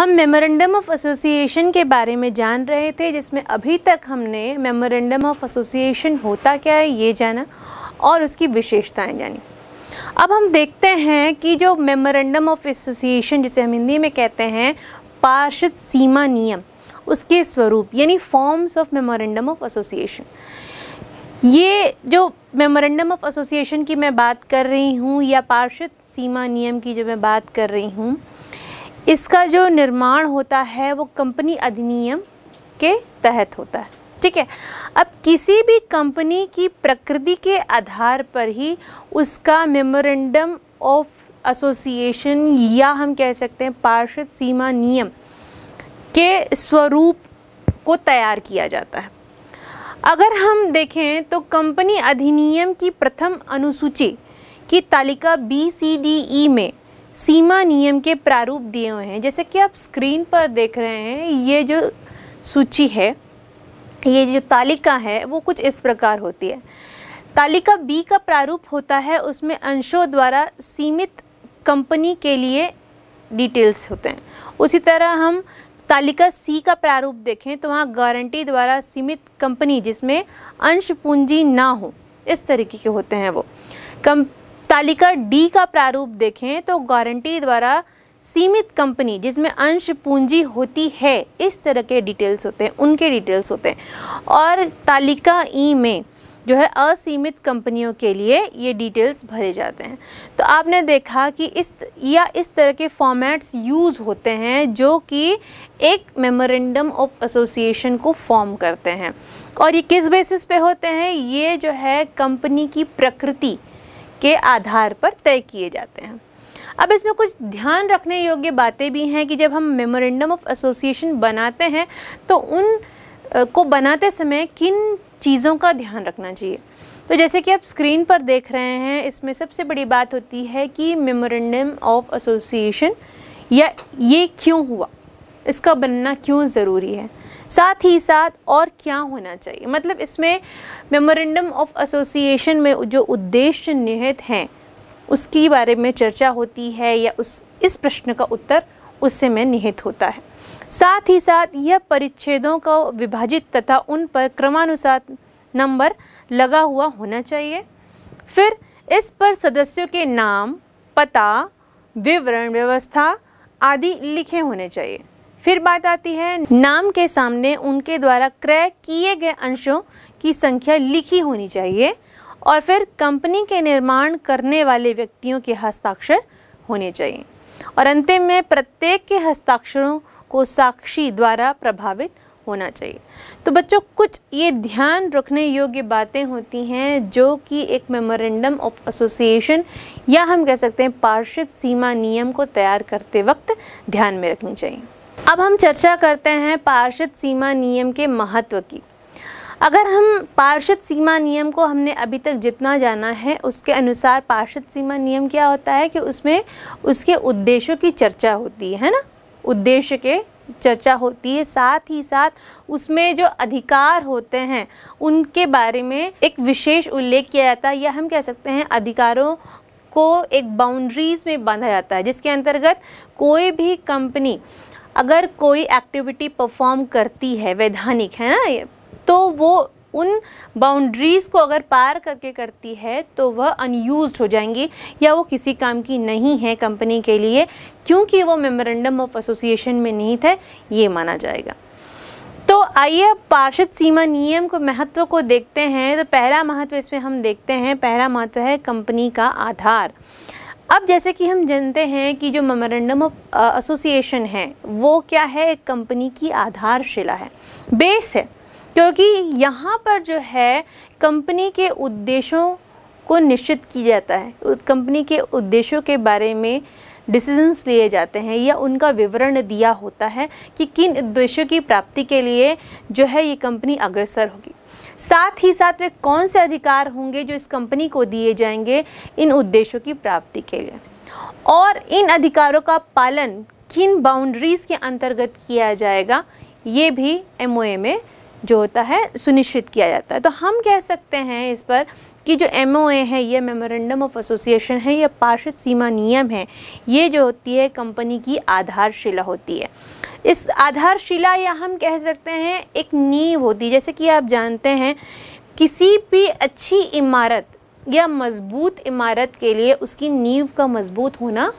हम memorandum of association के बारे में जान रहे थे जिसमें अभी तक हमने मेमोरेंडम ऑफ एसोसिएशन होता क्या है ये जाना और उसकी विशेषताएं जानी अब हम देखते हैं कि जो मेमोरेंडम ऑफ एसोसिएशन जिसे हम हिंदी में कहते हैं पार्षद सीमा नियम उसके स्वरूप यानी forms of memorandum of association ये जो मेमोरेंडम ऑफ एसोसिएशन की मैं बात कर रही हूँ या पार्षद सीमा नियम की जो मैं बात कर रही हूँ इसका जो निर्माण होता है वो कंपनी अधिनियम के तहत होता है ठीक है अब किसी भी कंपनी की प्रकृति के आधार पर ही उसका मेमोरेंडम ऑफ एसोसिएशन या हम कह सकते हैं पार्षद सीमा नियम के स्वरूप को तैयार किया जाता है अगर हम देखें तो कंपनी अधिनियम की प्रथम अनुसूची की तालिका बी सी डी ई में सीमा नियम के प्रारूप दिए हुए हैं जैसे कि आप स्क्रीन पर देख रहे हैं ये जो सूची है ये जो तालिका है वो कुछ इस प्रकार होती है तालिका बी का प्रारूप होता है उसमें अंशों द्वारा सीमित कंपनी के लिए डिटेल्स होते हैं उसी तरह हम तालिका सी का प्रारूप देखें तो वहाँ गारंटी द्वारा सीमित कंपनी जिसमें अंश पूंजी ना हो इस तरीके के होते हैं वो कम तालिका डी का प्रारूप देखें तो गारंटी द्वारा सीमित कंपनी जिसमें अंश पूंजी होती है इस तरह के डिटेल्स होते हैं उनके डिटेल्स होते हैं और तालिका ई में जो है असीमित कंपनियों के लिए ये डिटेल्स भरे जाते हैं तो आपने देखा कि इस या इस तरह के फॉर्मेट्स यूज़ होते हैं जो कि एक मेमोरेंडम ऑफ एसोसिएशन को फॉर्म करते हैं और ये किस बेसिस पे होते हैं ये जो है कंपनी की प्रकृति के आधार पर तय किए जाते हैं अब इसमें कुछ ध्यान रखने योग्य बातें भी हैं कि जब हम मेमोरेंडम ऑफ एसोसिएशन बनाते हैं तो उन को बनाते समय किन चीज़ों का ध्यान रखना चाहिए तो जैसे कि आप स्क्रीन पर देख रहे हैं इसमें सबसे बड़ी बात होती है कि मेमोरेंडम ऑफ एसोसिएशन या ये क्यों हुआ इसका बनना क्यों ज़रूरी है साथ ही साथ और क्या होना चाहिए मतलब इसमें मेमोरेंडम ऑफ एसोसिएशन में जो उद्देश्य निहित हैं उसकी बारे में चर्चा होती है या उस इस प्रश्न का उत्तर उससे में निहित होता है साथ ही साथ यह परिच्छेदों को विभाजित तथा उन पर क्रमानुसार नंबर लगा हुआ होना चाहिए फिर इस पर सदस्यों के नाम पता विवरण व्यवस्था आदि लिखे होने चाहिए फिर बात आती है नाम के सामने उनके द्वारा क्रय किए गए अंशों की संख्या लिखी होनी चाहिए और फिर कंपनी के निर्माण करने वाले व्यक्तियों के हस्ताक्षर होने चाहिए और अंतिम में प्रत्येक के हस्ताक्षरों को साक्षी द्वारा प्रभावित होना चाहिए तो बच्चों कुछ ये ध्यान रखने योग्य बातें होती हैं जो कि एक मेमोरेंडम ऑफ एसोसिएशन या हम कह सकते हैं पार्षद सीमा नियम को तैयार करते वक्त ध्यान में रखनी चाहिए अब हम चर्चा करते हैं पार्षद सीमा नियम के महत्व की अगर हम पार्षद सीमा नियम को हमने अभी तक जितना जाना है उसके अनुसार पार्षद सीमा नियम क्या होता है कि उसमें उसके उद्देश्यों की चर्चा होती है ना उद्देश्य के चर्चा होती है साथ ही साथ उसमें जो अधिकार होते हैं उनके बारे में एक विशेष उल्लेख किया जाता है या हम कह सकते हैं अधिकारों को एक बाउंड्रीज़ में बांधा जाता है जिसके अंतर्गत कोई भी कंपनी अगर कोई एक्टिविटी परफॉर्म करती है वैधानिक है ना तो वो उन बाउंड्रीज़ को अगर पार करके करती है तो वह अनयूज हो जाएंगी या वो किसी काम की नहीं है कंपनी के लिए क्योंकि वो मेमोरेंडम ऑफ एसोसिएशन में नहीं थे ये माना जाएगा तो आइए अब पार्षद सीमा नियम को महत्व को देखते हैं तो पहला महत्व इसमें हम देखते हैं पहला महत्व है कंपनी का आधार अब जैसे कि हम जानते हैं कि जो मेमोरेंडम ऑफ एसोसिएशन है वो क्या है एक कंपनी की आधारशिला है बेस है क्योंकि यहाँ पर जो है कंपनी के उद्देश्यों को निश्चित किया जाता है कंपनी के उद्देश्यों के बारे में डिसीजंस लिए जाते हैं या उनका विवरण दिया होता है कि किन उद्देश्यों की प्राप्ति के लिए जो है ये कंपनी अग्रसर होगी साथ ही साथ वे कौन से अधिकार होंगे जो इस कंपनी को दिए जाएंगे इन उद्देश्यों की प्राप्ति के लिए और इन अधिकारों का पालन किन बाउंड्रीज़ के अंतर्गत किया जाएगा ये भी एम में जो होता है सुनिश्चित किया जाता है तो हम कह सकते हैं इस पर कि जो एम है ये मेमोरेंडम ऑफ एसोसिएशन है या पार्षद सीमा नियम है ये जो होती है कंपनी की आधारशिला होती है इस आधारशिला या हम कह सकते हैं एक नींव होती है जैसे कि आप जानते हैं किसी भी अच्छी इमारत या मजबूत इमारत के लिए उसकी नींव का मजबूत होना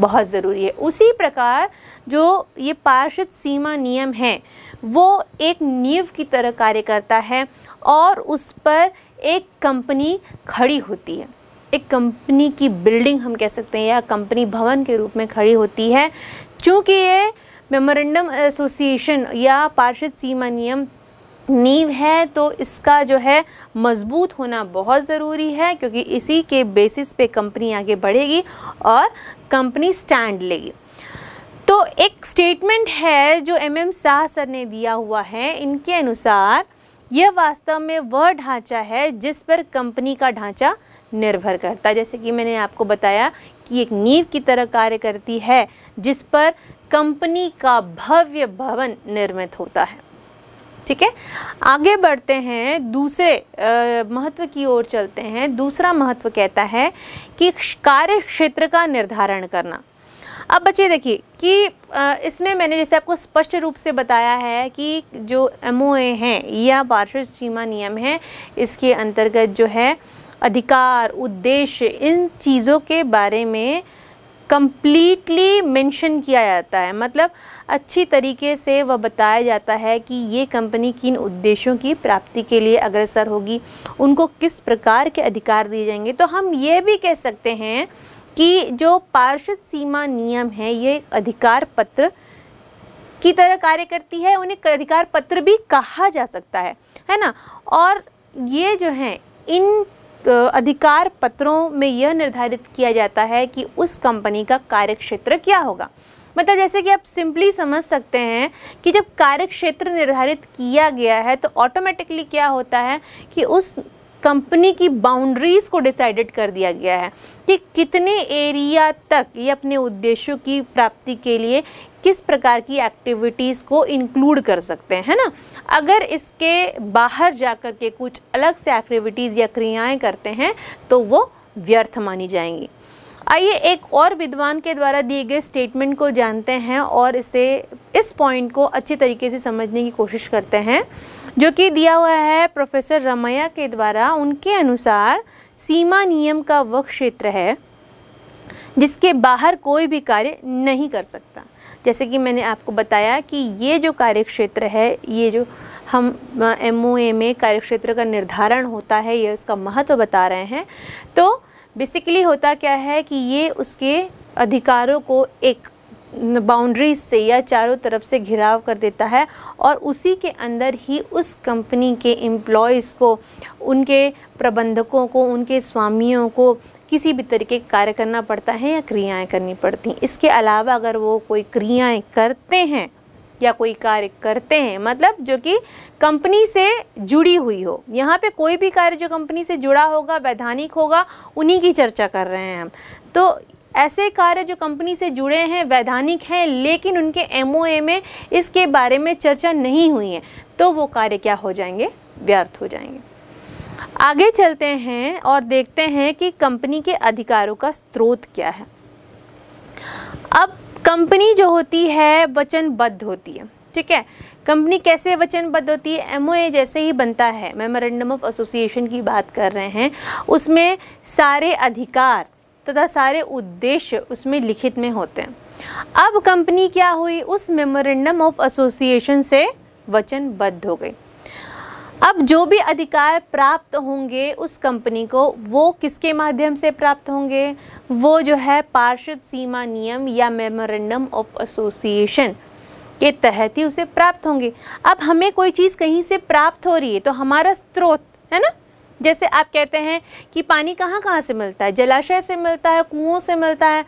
बहुत ज़रूरी है उसी प्रकार जो ये पार्षद सीमा नियम है वो एक नींव की तरह कार्य करता है और उस पर एक कंपनी खड़ी होती है एक कंपनी की बिल्डिंग हम कह सकते हैं या कंपनी भवन के रूप में खड़ी होती है चूँकि ये मेमोरेंडम एसोसिएशन या पार्षद सीमा नियम नींव है तो इसका जो है मजबूत होना बहुत ज़रूरी है क्योंकि इसी के बेसिस पे कंपनी आगे बढ़ेगी और कंपनी स्टैंड लेगी तो एक स्टेटमेंट है जो एम एम शाह सर ने दिया हुआ है इनके अनुसार यह वास्तव में वह ढांचा है जिस पर कंपनी का ढांचा निर्भर करता है जैसे कि मैंने आपको बताया कि एक नींव की तरह कार्य करती है जिस पर कंपनी का भव्य भवन निर्मित होता है ठीक है आगे बढ़ते हैं दूसरे महत्व की ओर चलते हैं दूसरा महत्व कहता है कि कार्य क्षेत्र का निर्धारण करना अब बच्चे देखिए कि इसमें मैंने जैसे आपको स्पष्ट रूप से बताया है कि जो एम हैं या पार्श्व सीमा नियम है इसके अंतर्गत जो है अधिकार उद्देश्य इन चीज़ों के बारे में कम्प्लीटली मेंशन किया जाता है मतलब अच्छी तरीके से वह बताया जाता है कि ये कंपनी किन उद्देश्यों की प्राप्ति के लिए अग्रसर होगी उनको किस प्रकार के अधिकार दिए जाएंगे तो हम ये भी कह सकते हैं कि जो पार्षद सीमा नियम है ये एक अधिकार पत्र की तरह कार्य करती है उन्हें अधिकार पत्र भी कहा जा सकता है है ना और ये जो हैं इन अधिकार पत्रों में यह निर्धारित किया जाता है कि उस कंपनी का कार्यक्षेत्र क्या होगा मतलब जैसे कि आप सिंपली समझ सकते हैं कि जब कार्यक्षेत्र निर्धारित किया गया है तो ऑटोमेटिकली क्या होता है कि उस कंपनी की बाउंड्रीज़ को डिसाइडेड कर दिया गया है कि कितने एरिया तक ये अपने उद्देश्यों की प्राप्ति के लिए किस प्रकार की एक्टिविटीज़ को इंक्लूड कर सकते हैं है ना अगर इसके बाहर जा कर के कुछ अलग से एक्टिविटीज़ या क्रियाएं करते हैं तो वो व्यर्थ मानी जाएंगी आइए एक और विद्वान के द्वारा दिए गए स्टेटमेंट को जानते हैं और इसे इस पॉइंट को अच्छे तरीके से समझने की कोशिश करते हैं जो कि दिया हुआ है प्रोफेसर रमैया के द्वारा उनके अनुसार सीमा नियम का वह क्षेत्र है जिसके बाहर कोई भी कार्य नहीं कर सकता जैसे कि मैंने आपको बताया कि ये जो कार्यक्षेत्र है ये जो हम एम ओ ए में कार्यक्षेत्र का निर्धारण होता है ये उसका महत्व बता रहे हैं तो बेसिकली होता क्या है कि ये उसके अधिकारों को एक बाउंड्रीज से या चारों तरफ से घिराव कर देता है और उसी के अंदर ही उस कंपनी के एम्प्लॉयज़ को उनके प्रबंधकों को उनके स्वामियों को किसी भी तरीके का कार्य करना पड़ता है या क्रियाएं करनी पड़ती हैं इसके अलावा अगर वो कोई क्रियाएं करते हैं या कोई कार्य करते हैं मतलब जो कि कंपनी से जुड़ी हुई हो यहाँ पे कोई भी कार्य जो कंपनी से जुड़ा होगा वैधानिक होगा उन्हीं की चर्चा कर रहे हैं हम तो ऐसे कार्य जो कंपनी से जुड़े हैं वैधानिक हैं लेकिन उनके एम में इसके बारे में चर्चा नहीं हुई है तो वो कार्य क्या हो जाएंगे व्यर्थ हो जाएंगे आगे चलते हैं और देखते हैं कि कंपनी के अधिकारों का स्रोत क्या है अब कंपनी जो होती है वचनबद्ध होती है ठीक है कंपनी कैसे वचनबद्ध होती है एमओए जैसे ही बनता है मेमोरेंडम ऑफ एसोसिएशन की बात कर रहे हैं उसमें सारे अधिकार तथा सारे उद्देश्य उसमें लिखित में होते हैं अब कंपनी क्या हुई उस मेमोरेंडम ऑफ एसोसिएशन से वचनबद्ध हो गई अब जो भी अधिकार प्राप्त होंगे उस कंपनी को वो किसके माध्यम से प्राप्त होंगे वो जो है पार्षद सीमा नियम या मेमोरेंडम ऑफ एसोसिएशन के तहत ही उसे प्राप्त होंगे अब हमें कोई चीज़ कहीं से प्राप्त हो रही है तो हमारा स्रोत है ना जैसे आप कहते हैं कि पानी कहाँ कहाँ से मिलता है जलाशय से मिलता है कुओं से मिलता है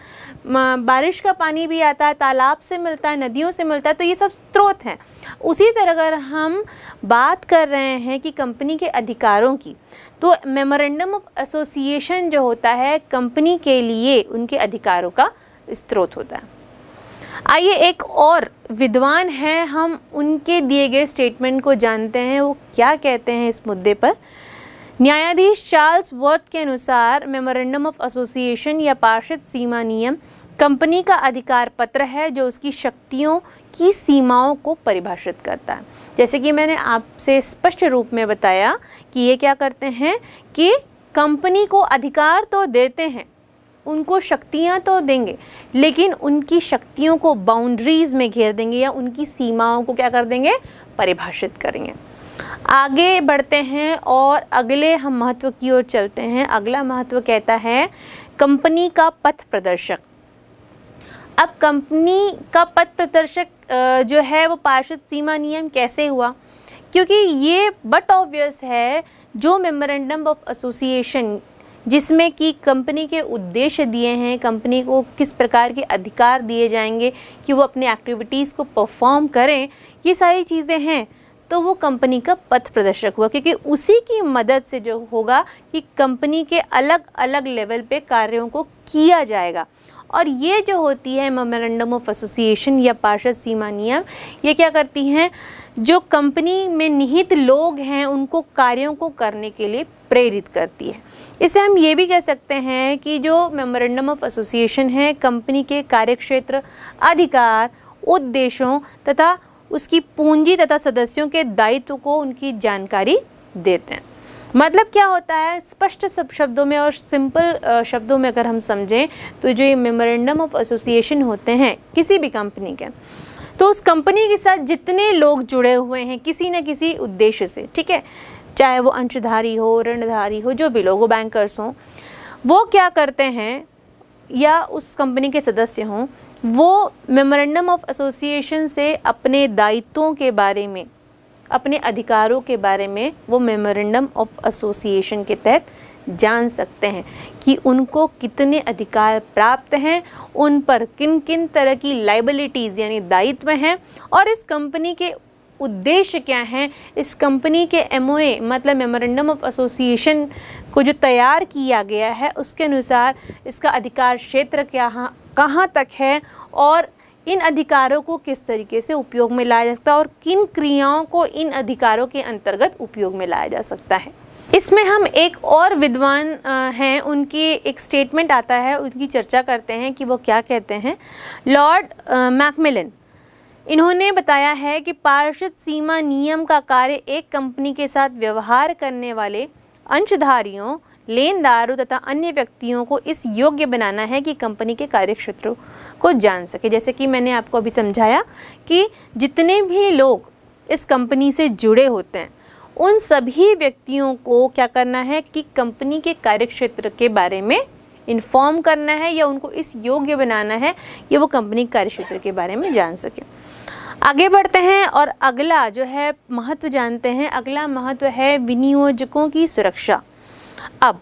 बारिश का पानी भी आता है तालाब से मिलता है नदियों से मिलता है तो ये सब स्रोत हैं उसी तरह अगर हम बात कर रहे हैं कि कंपनी के अधिकारों की तो मेमोरेंडम ऑफ एसोसिएशन जो होता है कंपनी के लिए उनके अधिकारों का स्रोत होता है आइए एक और विद्वान हैं हम उनके दिए गए स्टेटमेंट को जानते हैं वो क्या कहते हैं इस मुद्दे पर न्यायाधीश चार्ल्स वर्थ के अनुसार मेमोरेंडम ऑफ एसोसिएशन या पार्षद सीमा नियम कंपनी का अधिकार पत्र है जो उसकी शक्तियों की सीमाओं को परिभाषित करता है जैसे कि मैंने आपसे स्पष्ट रूप में बताया कि ये क्या करते हैं कि कंपनी को अधिकार तो देते हैं उनको शक्तियाँ तो देंगे लेकिन उनकी शक्तियों को बाउंड्रीज़ में घेर देंगे या उनकी सीमाओं को क्या कर देंगे परिभाषित करेंगे आगे बढ़ते हैं और अगले हम महत्व की ओर चलते हैं अगला महत्व कहता है कंपनी का पथ प्रदर्शक अब कंपनी का पथ प्रदर्शक जो है वो पार्षद सीमा नियम कैसे हुआ क्योंकि ये बट ऑब्वियस है जो मेमोरेंडम ऑफ एसोसिएशन जिसमें कि कंपनी के उद्देश्य दिए हैं कंपनी को किस प्रकार के अधिकार दिए जाएंगे कि वो अपने एक्टिविटीज़ को परफॉर्म करें ये सारी चीज़ें हैं तो वो कंपनी का पथ प्रदर्शक हुआ क्योंकि उसी की मदद से जो होगा कि कंपनी के अलग अलग लेवल पे कार्यों को किया जाएगा और ये जो होती है मेमोरेंडम ऑफ एसोसिएशन या पार्षद सीमा नियम ये क्या करती हैं जो कंपनी में निहित लोग हैं उनको कार्यों को करने के लिए प्रेरित करती है इसे हम ये भी कह सकते हैं कि जो मेमोरेंडम ऑफ एसोसिएशन है कंपनी के कार्यक्षेत्र अधिकार उद्देश्यों तथा उसकी पूंजी तथा सदस्यों के दायित्व को उनकी जानकारी देते हैं मतलब क्या होता है स्पष्ट सब शब्दों में और सिंपल शब्दों में अगर हम समझें तो जो ये मेमोरेंडम ऑफ एसोसिएशन होते हैं किसी भी कंपनी के तो उस कंपनी के साथ जितने लोग जुड़े हुए हैं किसी न किसी उद्देश्य से ठीक है चाहे वो अंशधारी हो ऋणधारी हो जो भी लोग वो बैंकर्स हों वो क्या करते हैं या उस कंपनी के सदस्य हों वो मेमोरेंडम ऑफ एसोसिएशन से अपने दायित्वों के बारे में अपने अधिकारों के बारे में वो मेमोरेंडम ऑफ एसोसिएशन के तहत जान सकते हैं कि उनको कितने अधिकार प्राप्त हैं उन पर किन किन तरह की लाइबिलिटीज़ यानी दायित्व हैं और इस कंपनी के उद्देश्य क्या हैं इस कंपनी के एम मतलब मेमोरेंडम ऑफ एसोसिएशन को जो तैयार किया गया है उसके अनुसार इसका अधिकार क्षेत्र क्या कहाँ तक है और इन अधिकारों को किस तरीके से उपयोग में लाया जा सकता है और किन क्रियाओं को इन अधिकारों के अंतर्गत उपयोग में लाया जा सकता है इसमें हम एक और विद्वान हैं उनकी एक स्टेटमेंट आता है उनकी चर्चा करते हैं कि वो क्या कहते हैं लॉर्ड मैकमिलन इन्होंने बताया है कि पार्षद सीमा नियम का कार्य एक कंपनी के साथ व्यवहार करने वाले अंशधारियों लेनदारों तथा अन्य व्यक्तियों को इस योग्य बनाना है कि कंपनी के कार्यक्षेत्रों को जान सके जैसे कि मैंने आपको अभी समझाया कि जितने भी लोग इस कंपनी से जुड़े होते हैं उन सभी व्यक्तियों को क्या करना है कि कंपनी के कार्यक्षेत्र के बारे में इन्फॉर्म करना है या उनको इस योग्य बनाना है कि वो कंपनी के कार्यक्षेत्र के बारे में जान सकें आगे बढ़ते हैं और अगला जो है महत्व जानते हैं अगला महत्व है विनियोजकों की सुरक्षा अब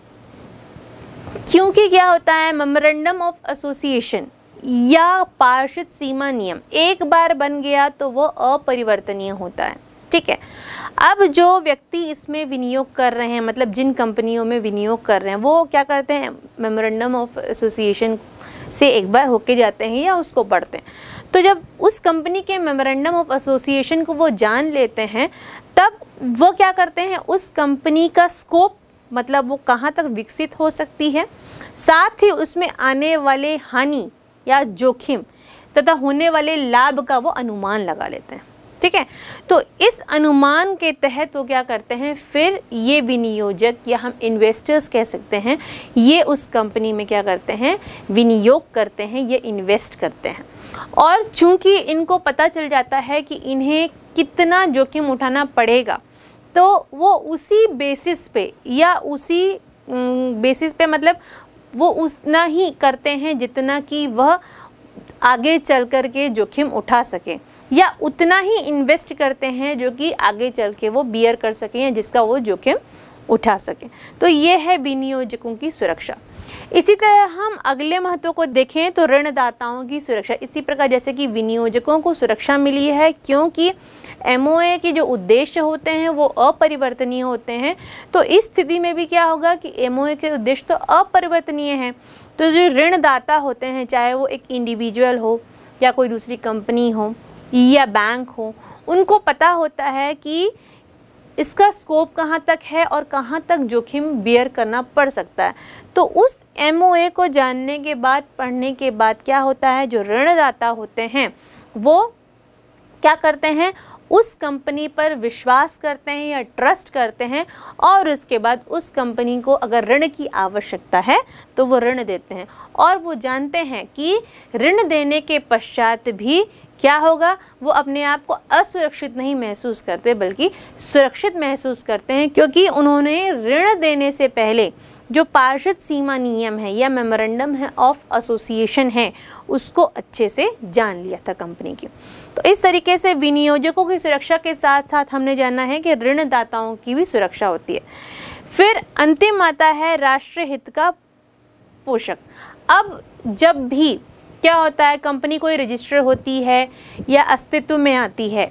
क्योंकि क्या होता है मेमोरेंडम ऑफ एसोसिएशन या पार्षद सीमा नियम एक बार बन गया तो वो अपरिवर्तनीय होता है ठीक है अब जो व्यक्ति इसमें विनियोग कर रहे हैं मतलब जिन कंपनियों में विनियोग कर रहे हैं वो क्या करते हैं मेमोरेंडम ऑफ एसोसिएशन से एक बार होके जाते हैं या उसको पढ़ते हैं तो जब उस कंपनी के मेमोरेंडम ऑफ एसोसिएशन को वो जान लेते हैं तब वो क्या करते हैं उस कंपनी का स्कोप मतलब वो कहाँ तक विकसित हो सकती है साथ ही उसमें आने वाले हानि या जोखिम तथा होने वाले लाभ का वो अनुमान लगा लेते हैं ठीक है तो इस अनुमान के तहत वो क्या करते हैं फिर ये विनियोजक या हम इन्वेस्टर्स कह सकते हैं ये उस कंपनी में क्या करते हैं विनियोग करते हैं ये इन्वेस्ट करते हैं और चूंकि इनको पता चल जाता है कि इन्हें कितना जोखिम उठाना पड़ेगा तो वो उसी बेसिस पे या उसी बेसिस पे मतलब वो उतना ही करते हैं जितना कि वह आगे चल कर के जोखिम उठा सकें या उतना ही इन्वेस्ट करते हैं जो कि आगे चल के वो बियर कर सकें या जिसका वो जोखिम उठा सकें तो ये है विनियोजकों की सुरक्षा इसी तरह हम अगले महत्व को देखें तो ऋणदाताओं की सुरक्षा इसी प्रकार जैसे कि विनियोजकों को सुरक्षा मिली है क्योंकि एम के जो उद्देश्य होते हैं वो अपरिवर्तनीय होते हैं तो इस स्थिति में भी क्या होगा कि एम के उद्देश्य तो अपरिवर्तनीय हैं तो जो ऋणदाता होते हैं चाहे वो एक इंडिविजुअल हो या कोई दूसरी कंपनी हो या बैंक हो उनको पता होता है कि इसका स्कोप कहाँ तक है और कहाँ तक जोखिम बियर करना पड़ सकता है तो उस एम को जानने के बाद पढ़ने के बाद क्या होता है जो ऋणदाता होते हैं वो क्या करते हैं उस कंपनी पर विश्वास करते हैं या ट्रस्ट करते हैं और उसके बाद उस कंपनी को अगर ऋण की आवश्यकता है तो वो ऋण देते हैं और वो जानते हैं कि ऋण देने के पश्चात भी क्या होगा वो अपने आप को असुरक्षित नहीं महसूस करते बल्कि सुरक्षित महसूस करते हैं क्योंकि उन्होंने ऋण देने से पहले जो पार्षद सीमा नियम है या मेमोरेंडम है ऑफ एसोसिएशन है उसको अच्छे से जान लिया था कंपनी की तो इस तरीके से विनियोजकों की सुरक्षा के साथ साथ हमने जाना है कि ऋणदाताओं की भी सुरक्षा होती है फिर अंतिम आता है राष्ट्र हित का पोषक अब जब भी क्या होता है कंपनी कोई रजिस्टर होती है या अस्तित्व में आती है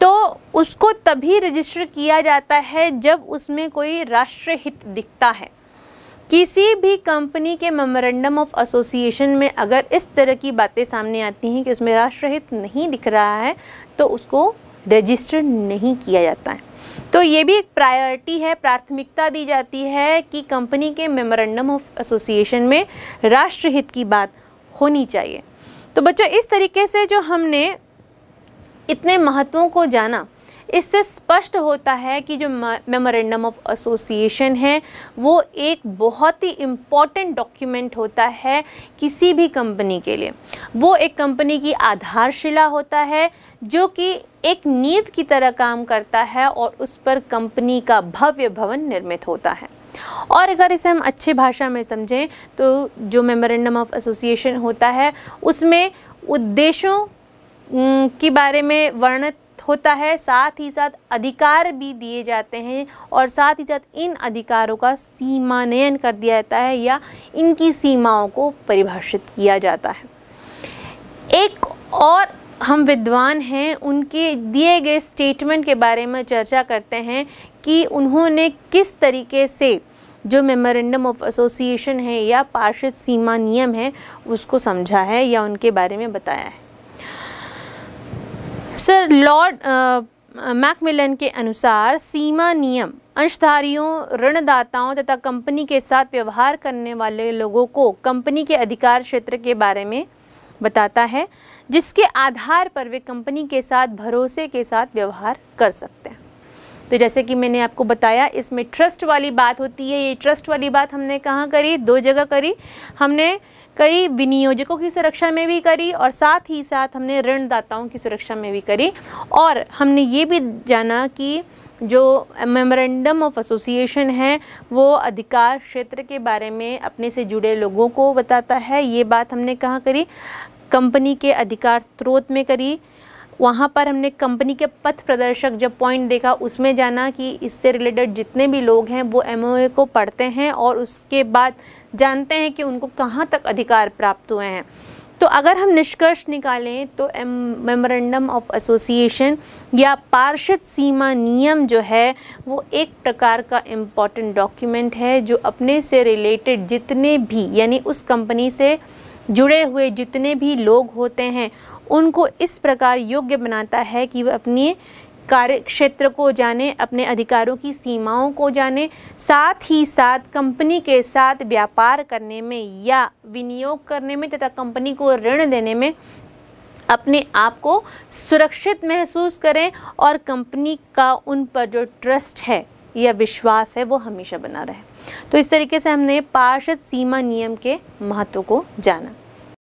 तो उसको तभी रजिस्टर किया जाता है जब उसमें कोई राष्ट्रहित दिखता है किसी भी कंपनी के मेमोरेंडम ऑफ एसोसिएशन में अगर इस तरह की बातें सामने आती हैं कि उसमें राष्ट्रहित नहीं दिख रहा है तो उसको रजिस्टर नहीं किया जाता है तो ये भी एक प्रायोरिटी है प्राथमिकता दी जाती है कि कंपनी के मेमोरेंडम ऑफ एसोसिएशन में राष्ट्रहित की बात होनी चाहिए तो बच्चों इस तरीके से जो हमने इतने महत्वों को जाना इससे स्पष्ट होता है कि जो मेमोरेंडम ऑफ एसोसिएशन है वो एक बहुत ही इम्पॉर्टेंट डॉक्यूमेंट होता है किसी भी कंपनी के लिए वो एक कंपनी की आधारशिला होता है जो कि एक नींव की तरह काम करता है और उस पर कंपनी का भव्य भवन निर्मित होता है और अगर इसे हम अच्छी भाषा में समझें तो जो मेमोरेंडम ऑफ एसोसिएशन होता है उसमें उद्देश्यों के बारे में वर्णित होता है साथ ही साथ अधिकार भी दिए जाते हैं और साथ ही साथ इन अधिकारों का सीमानयन कर दिया जाता है या इनकी सीमाओं को परिभाषित किया जाता है एक और हम विद्वान हैं उनके दिए गए स्टेटमेंट के बारे में चर्चा करते हैं कि उन्होंने किस तरीके से जो मेमोरेंडम ऑफ एसोसिएशन है या पार्षद सीमा नियम है उसको समझा है या उनके बारे में बताया है सर लॉर्ड मैकमिलन के अनुसार सीमा नियम अंशधारियों ऋणदाताओं तथा कंपनी के साथ व्यवहार करने वाले लोगों को कंपनी के अधिकार क्षेत्र के बारे में बताता है जिसके आधार पर वे कंपनी के साथ भरोसे के साथ व्यवहार कर सकते हैं तो जैसे कि मैंने आपको बताया इसमें ट्रस्ट वाली बात होती है ये ट्रस्ट वाली बात हमने कहाँ करी दो जगह करी हमने करी विनियोजकों की सुरक्षा में भी करी और साथ ही साथ हमने ऋणदाताओं की सुरक्षा में भी करी और हमने ये भी जाना कि जो मेमोरेंडम ऑफ एसोसिएशन है वो अधिकार क्षेत्र के बारे में अपने से जुड़े लोगों को बताता है ये बात हमने कहाँ करी कंपनी के अधिकार स्रोत में करी वहाँ पर हमने कंपनी के पथ प्रदर्शक जब पॉइंट देखा उसमें जाना कि इससे रिलेटेड जितने भी लोग हैं वो एम को पढ़ते हैं और उसके बाद जानते हैं कि उनको कहाँ तक अधिकार प्राप्त हुए हैं तो अगर हम निष्कर्ष निकालें तो एम मेमोरेंडम ऑफ एसोसिएशन या पार्षद सीमा नियम जो है वो एक प्रकार का इम्पॉर्टेंट डॉक्यूमेंट है जो अपने से रिलेटेड जितने भी यानी उस कंपनी से जुड़े हुए जितने भी लोग होते हैं उनको इस प्रकार योग्य बनाता है कि वह अपने कार्य क्षेत्र को जाने अपने अधिकारों की सीमाओं को जाने साथ ही साथ कंपनी के साथ व्यापार करने में या विनियोग करने में तथा कंपनी को ऋण देने में अपने आप को सुरक्षित महसूस करें और कंपनी का उन पर जो ट्रस्ट है या विश्वास है वो हमेशा बना रहे तो इस तरीके से हमने पार्षद सीमा नियम के महत्व को जाना